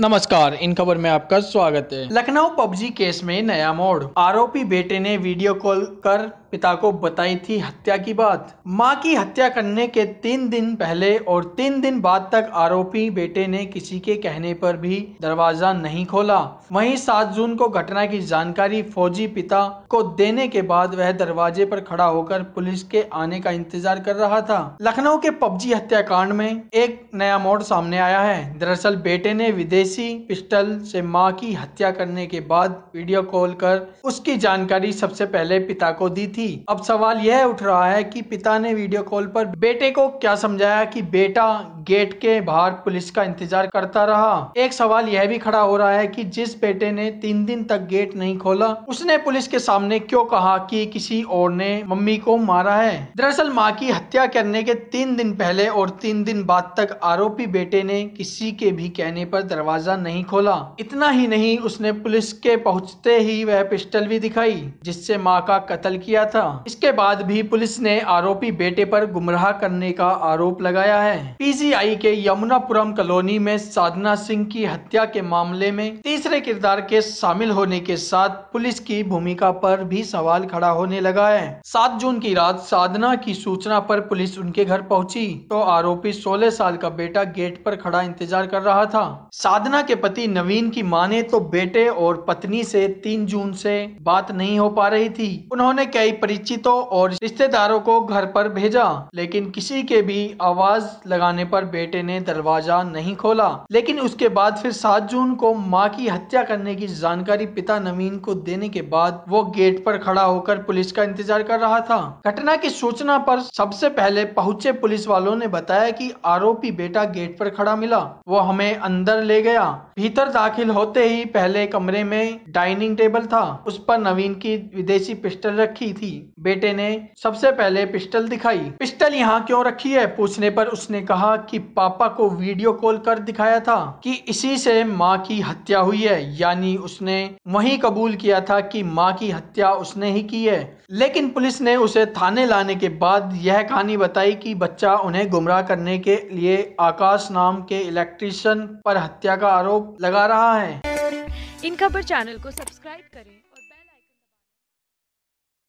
नमस्कार इन खबर में आपका स्वागत है लखनऊ पबजी केस में नया मोड़ आरोपी बेटे ने वीडियो कॉल कर पिता को बताई थी हत्या की बात मां की हत्या करने के तीन दिन पहले और तीन दिन बाद तक आरोपी बेटे ने किसी के कहने पर भी दरवाजा नहीं खोला वहीं सात जून को घटना की जानकारी फौजी पिता को देने के बाद वह दरवाजे पर खड़ा होकर पुलिस के आने का इंतजार कर रहा था लखनऊ के पबजी हत्याकांड में एक नया मोड़ सामने आया है दरअसल बेटे ने विदेशी पिस्टल से माँ की हत्या करने के बाद वीडियो कॉल कर उसकी जानकारी सबसे पहले पिता को दी थी की अब सवाल यह उठ रहा है कि पिता ने वीडियो कॉल पर बेटे को क्या समझाया कि बेटा गेट के बाहर पुलिस का इंतजार करता रहा एक सवाल यह भी खड़ा हो रहा है कि जिस बेटे ने तीन दिन तक गेट नहीं खोला उसने पुलिस के सामने क्यों कहा कि किसी और ने मम्मी को मारा है दरअसल माँ की हत्या करने के तीन दिन पहले और तीन दिन बाद तक आरोपी बेटे ने किसी के भी कहने पर दरवाजा नहीं खोला इतना ही नहीं उसने पुलिस के पहुँचते ही वह पिस्टल भी दिखाई जिससे माँ का कत्ल किया था इसके बाद भी पुलिस ने आरोपी बेटे पर गुमराह करने का आरोप लगाया है पीजी सीबीआई के यमुनापुरम कॉलोनी में साधना सिंह की हत्या के मामले में तीसरे किरदार के शामिल होने के साथ पुलिस की भूमिका पर भी सवाल खड़ा होने लगा है सात जून की रात साधना की सूचना पर पुलिस उनके घर पहुंची तो आरोपी 16 साल का बेटा गेट पर खड़ा इंतजार कर रहा था साधना के पति नवीन की माने तो बेटे और पत्नी से तीन जून से बात नहीं हो पा रही थी उन्होंने कई परिचितों और रिश्तेदारों को घर पर भेजा लेकिन किसी के भी आवाज लगाने पर पर बेटे ने दरवाजा नहीं खोला लेकिन उसके बाद फिर सात जून को माँ की हत्या करने की जानकारी पिता नवीन को देने के बाद वो गेट पर खड़ा होकर पुलिस का इंतजार कर रहा था घटना की सूचना पर सबसे पहले पहुंचे पुलिस वालों ने बताया कि आरोपी बेटा गेट पर खड़ा मिला वो हमें अंदर ले गया भीतर दाखिल होते ही पहले कमरे में डाइनिंग टेबल था उस पर नवीन की विदेशी पिस्टल रखी थी बेटे ने सबसे पहले पिस्टल दिखाई पिस्टल यहाँ क्यों रखी है पूछने पर उसने कहा कि की पापा को वीडियो कॉल कर दिखाया था कि इसी से माँ की हत्या हुई है यानी उसने वही कबूल किया था कि माँ की हत्या उसने ही की है लेकिन पुलिस ने उसे थाने लाने के बाद यह कहानी बताई कि बच्चा उन्हें गुमराह करने के लिए आकाश नाम के इलेक्ट्रिशियन पर हत्या का आरोप लगा रहा है इन खबर चैनल को सब्सक्राइब करें